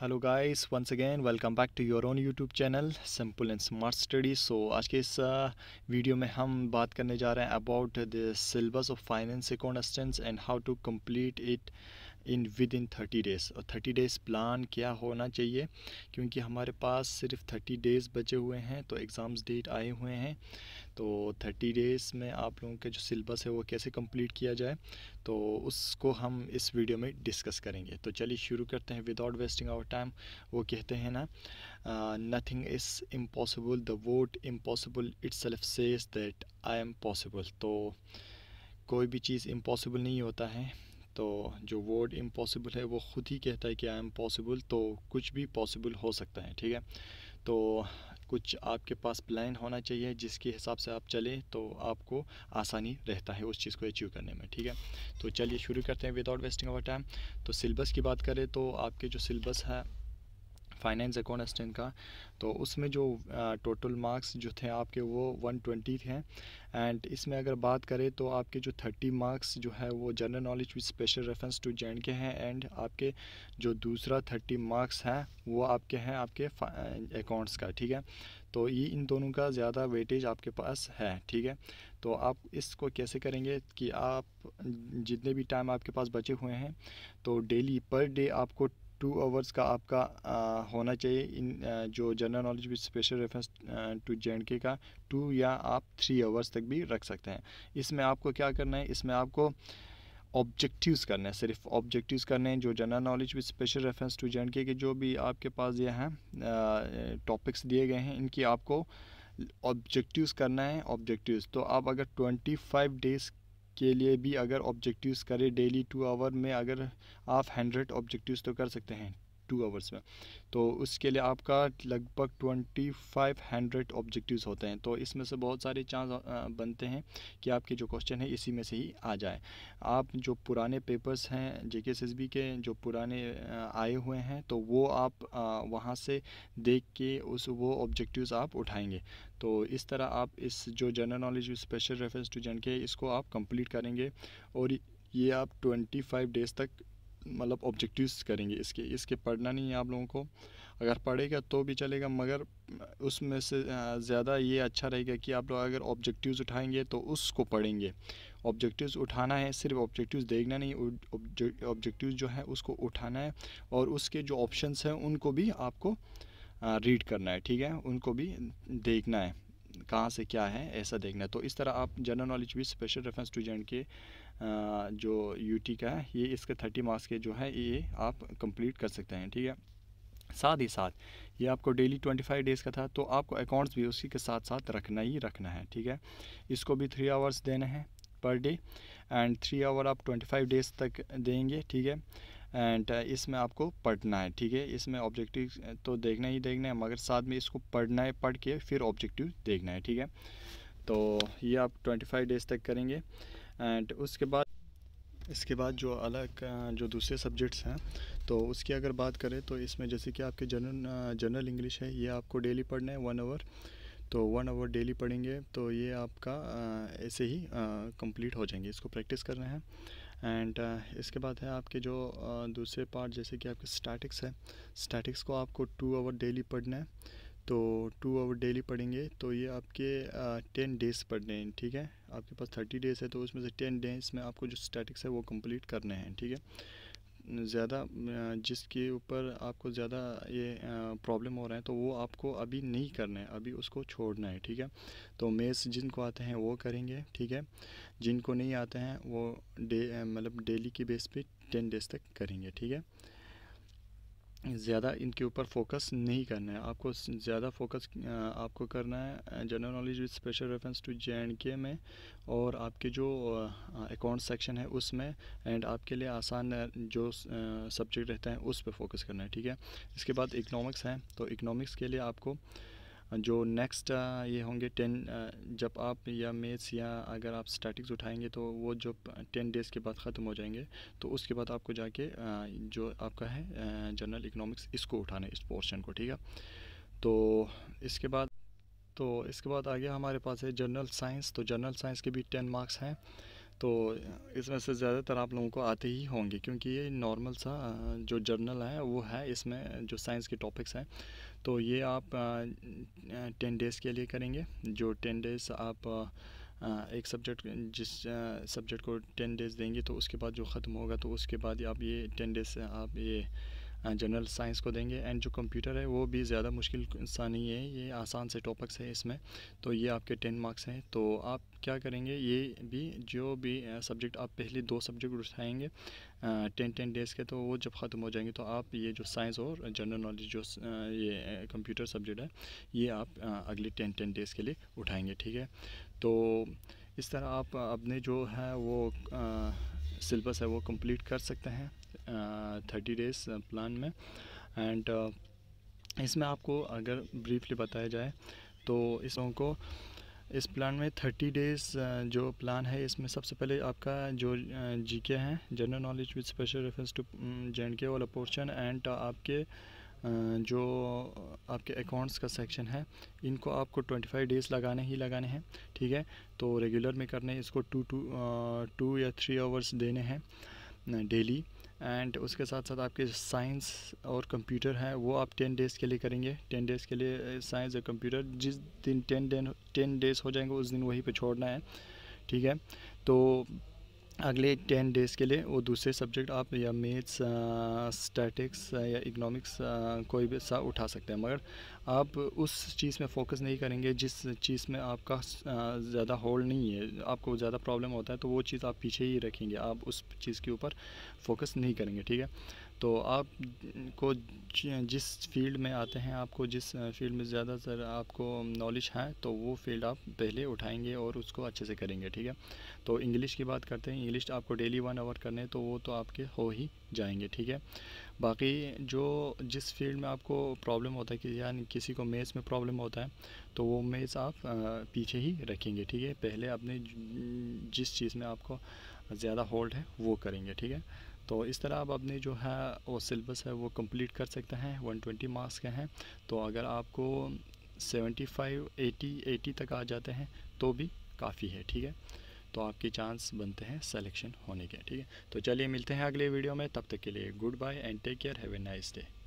hello guys once again welcome back to your own YouTube channel simple and smart studies so आज के इस video में हम बात करने जा रहे हैं about the syllabus of finance accountants and how to complete it in within thirty days और थर्टी डेज़ प्लान क्या होना चाहिए क्योंकि हमारे पास सिर्फ थर्टी डेज़ बचे हुए हैं तो एग्ज़ाम्स डेट आए हुए हैं तो थर्टी डेज़ में आप लोगों का जो सिलेबस है वो कैसे कंप्लीट किया जाए तो उसको हम इस वीडियो में डिस्कस करेंगे तो चलिए शुरू करते हैं विदाउट वेस्टिंग आवर टाइम वो कहते हैं ना nothing is impossible the word impossible itself says that I am possible तो कोई भी चीज़ इम्पॉसिबल नहीं होता है तो जो वर्ड इम्पॉसिबल है वो ख़ुद ही कहता है कि आई एम पॉसिबल तो कुछ भी पॉसिबल हो सकता है ठीक है तो कुछ आपके पास प्लान होना चाहिए जिसके हिसाब से आप चलें तो आपको आसानी रहता है उस चीज़ को अचीव करने में ठीक है तो चलिए शुरू करते हैं विदाउट वेस्टिंग आवर टाइम तो सिलेबस की बात करें तो आपके जो सिलेबस है फाइनेंस अकाउंट असिस्टेंट का तो उसमें जो टोटल मार्क्स जो थे आपके वो वन ट्वेंटी थे एंड इसमें अगर बात करें तो आपके जो थर्टी मार्क्स जो है वो general knowledge with special reference to J K हैं एंड आपके जो दूसरा थर्टी मार्क्स हैं वो आपके हैं आपके अकाउंट्स का ठीक है तो ये इन दोनों का ज़्यादा वेटेज आपके पास है ठीक है तो आप इसको कैसे करेंगे कि आप जितने भी टाइम आपके पास बचे हुए हैं तो डेली पर डे आपको टू आवर्स का आपका आ, होना चाहिए इन जो general knowledge with special reference to J K का टू या आप थ्री आवर्स तक भी रख सकते हैं इसमें आपको क्या करना है इसमें आपको ऑब्जेक्टिव्स करने हैं सिर्फ ऑब्जेक्टिव्स करने हैं जो general knowledge with special reference to J K जो भी आपके पास ये हैं टॉपिक्स दिए गए हैं इनकी आपको ऑब्जेक्टिव्स करना है ऑब्जेक्टिव्स तो आप अगर ट्वेंटी फाइव डेज़ के लिए भी अगर ऑब्जेक्टिव्स करें डेली टू आवर में अगर आप हंड्रेड ऑब्जेक्टिव्स तो कर सकते हैं टू आवर्स में तो उसके लिए आपका लगभग ट्वेंटी फाइव हंड्रेड ऑब्जेक्टिव होते हैं तो इसमें से बहुत सारे चांस बनते हैं कि आपके जो क्वेश्चन है इसी में से ही आ जाए आप जो पुराने पेपर्स हैं जे के के जो पुराने आए हुए हैं तो वो आप वहाँ से देख के उस वो ऑब्जेक्टिव आप उठाएंगे तो इस तरह आप इस जो general knowledge special reference to J K इसको आप कंप्लीट करेंगे और ये आप 25 डेज तक मतलब ऑब्जेक्टिव्स करेंगे इसके इसके पढ़ना नहीं है आप लोगों को अगर पढ़ेगा तो भी चलेगा मगर उसमें से ज़्यादा ये अच्छा रहेगा कि आप लोग अगर ऑब्जेक्टिव्स उठाएंगे तो उसको पढ़ेंगे ऑब्जेक्टिव्स उठाना है सिर्फ ऑब्जेक्टिव्स देखना नहीं ऑब्जेक्टिव्स जो है उसको उठाना है और उसके जो ऑप्शन हैं उनको भी आपको रीड करना है ठीक है उनको भी देखना है कहाँ से क्या है ऐसा देखना है तो इस तरह आप जनरल नॉलेज भी special reference to J K जो यूटी का है ये इसके थर्टी मार्क्स के जो है ये आप कंप्लीट कर सकते हैं ठीक है साथ ही साथ ये आपको डेली ट्वेंटी फाइव डेज़ का था तो आपको अकाउंट्स भी उसी के साथ साथ रखना ही रखना है ठीक है इसको भी थ्री आवर्स देना है per day and three hour आप ट्वेंटी फाइव डेज़ तक देंगे ठीक है एंड uh, इसमें आपको पढ़ना है ठीक है इसमें ऑब्जेक्टिव तो देखना ही देखना है मगर साथ में इसको पढ़ना है पढ़ के फिर ऑब्जेक्टिव देखना है ठीक है तो ये आप 25 डेज़ तक करेंगे एंड उसके बाद इसके बाद जो अलग जो दूसरे सब्जेक्ट्स हैं तो उसकी अगर बात करें तो इसमें जैसे कि आपके जनरल जनरल इंग्लिश है ये आपको डेली पढ़ना है वन आवर तो वन आवर डेली पढ़ेंगे तो ये आपका ऐसे ही कंप्लीट हो जाएंगे इसको प्रैक्टिस करना है एंड uh, इसके बाद है आपके जो दूसरे पार्ट जैसे कि आपके स्टैटिक्स है स्टैटिक्स को आपको टू आवर डेली पढ़ना है तो टू आवर डेली पढ़ेंगे तो ये आपके टेन डेज पढ़ने हैं ठीक है आपके पास थर्टी डेज है तो उसमें से टेन डेज में आपको जो स्टैटिक्स है वो कंप्लीट करने हैं ठीक है ज़्यादा जिसके ऊपर आपको ज़्यादा ये प्रॉब्लम हो रहा है तो वो आपको अभी नहीं करना है अभी उसको छोड़ना है ठीक है तो मेस जिनको आते हैं वो करेंगे ठीक है जिनको नहीं आते हैं वो डे मतलब डेली की बेस पे टेन डेज तक करेंगे ठीक है ज़्यादा इनके ऊपर फोकस नहीं करना है आपको ज़्यादा फोकस आपको करना है general knowledge with special reference to J and K में और आपके जो अकाउंट सेक्शन है उसमें एंड आपके लिए आसान जो सब्जेक्ट रहता है उस पर फोकस करना है ठीक है इसके बाद इकनॉमिक्स हैं तो इकनॉमिक्स के लिए आपको जो नेक्स्ट ये होंगे टेन जब आप या मेथ्स या अगर आप स्टैटिक्स उठाएंगे तो वो जो टेन डेज़ के बाद ख़त्म हो जाएंगे तो उसके बाद आपको जाके जो आपका है जनरल इकनॉमिक्स इसको उठाना है इस पोर्शन को ठीक है तो इसके बाद तो इसके बाद आ गया हमारे पास है जनरल साइंस तो जनरल साइंस के भी टेन मार्क्स हैं तो इसमें से ज़्यादातर आप लोगों को आते ही होंगे क्योंकि ये नॉर्मल सा जो जर्नल है वो है इसमें जो साइंस के टॉपिक्स हैं तो ये आप टेन डेज़ के लिए करेंगे जो टेन डेज़ आप एक सब्जेक्ट जिस सब्जेक्ट को टेन डेज़ देंगे तो उसके बाद जो ख़त्म होगा तो उसके बाद आप ये टेन डेज़ आप ये जनरल साइंस को देंगे एंड जो कंप्यूटर है वो भी ज़्यादा मुश्किल सा नहीं है ये आसान से टॉपिक्स है इसमें तो ये आपके टेन मार्क्स हैं तो आप क्या करेंगे ये भी जो भी सब्जेक्ट आप पहले दो सब्जेक्ट उठाएंगे टेन टेन डेज़ के तो वो जब ख़त्म हो जाएंगे तो आप ये जो साइंस और जनरल नॉलेज जो ये कंप्यूटर सब्जेक्ट है ये आप अगले टेन टेन डेज़ के लिए उठाएंगे ठीक है तो इस तरह आप अपने जो है वो आ, सिलेबस है वो कंप्लीट कर सकते हैं थर्टी डेज प्लान में एंड इसमें आपको अगर ब्रीफली बताया जाए तो इस लोगों को इस प्लान में थर्टी डेज़ जो प्लान है इसमें सबसे पहले आपका जो जीके हैं general knowledge with special reference to J and K वाला पोर्शन एंड आपके जो आपके अकाउंट्स का सेक्शन है इनको आपको 25 डेज़ लगाने ही लगाने हैं ठीक है तो रेगुलर में करने इसको टू टू टू या थ्री आवर्स देने हैं डेली एंड उसके साथ साथ आपके साइंस और कंप्यूटर हैं वो आप टेन डेज़ के लिए करेंगे टेन डेज़ के लिए साइंस और कंप्यूटर जिस दिन टेन डेन टेन डेज़ हो जाएंगे उस दिन वहीं पर छोड़ना है ठीक है तो अगले टेन डेज़ के लिए वो दूसरे सब्जेक्ट आप या मेथ्स स्टैटिक्स या इकनॉमिक्स कोई भी सा उठा सकते हैं मगर आप उस चीज़ में फोकस नहीं करेंगे जिस चीज़ में आपका ज़्यादा होल्ड नहीं है आपको ज़्यादा प्रॉब्लम होता है तो वो चीज़ आप पीछे ही रखेंगे आप उस चीज़ के ऊपर फोकस नहीं करेंगे ठीक है तो आप को जिस फील्ड में आते हैं आपको जिस फील्ड में ज़्यादातर आपको नॉलेज है तो वो फील्ड आप पहले उठाएंगे और उसको अच्छे से करेंगे ठीक है तो इंग्लिश की बात करते हैं इंग्लिश आपको डेली वन आवर करने तो वो तो आपके हो ही जाएंगे ठीक है बाकी जो जिस फील्ड में आपको प्रॉब्लम होता है कि यानी किसी को मेज़ में प्रॉब्लम होता है तो वो मेज़ आप पीछे ही रखेंगे ठीक है पहले अपने जिस चीज़ में आपको ज़्यादा होल्ड है वो करेंगे ठीक है तो इस तरह आप अपने जो है वो सिलेबस है वो कंप्लीट कर सकते हैं 120 मार्क्स के हैं तो अगर आपको 75, 80, 80 तक आ जाते हैं तो भी काफ़ी है ठीक है तो आपके चांस बनते हैं सिलेक्शन होने के ठीक है तो चलिए मिलते हैं अगले वीडियो में तब तक के लिए goodbye and take care have a nice day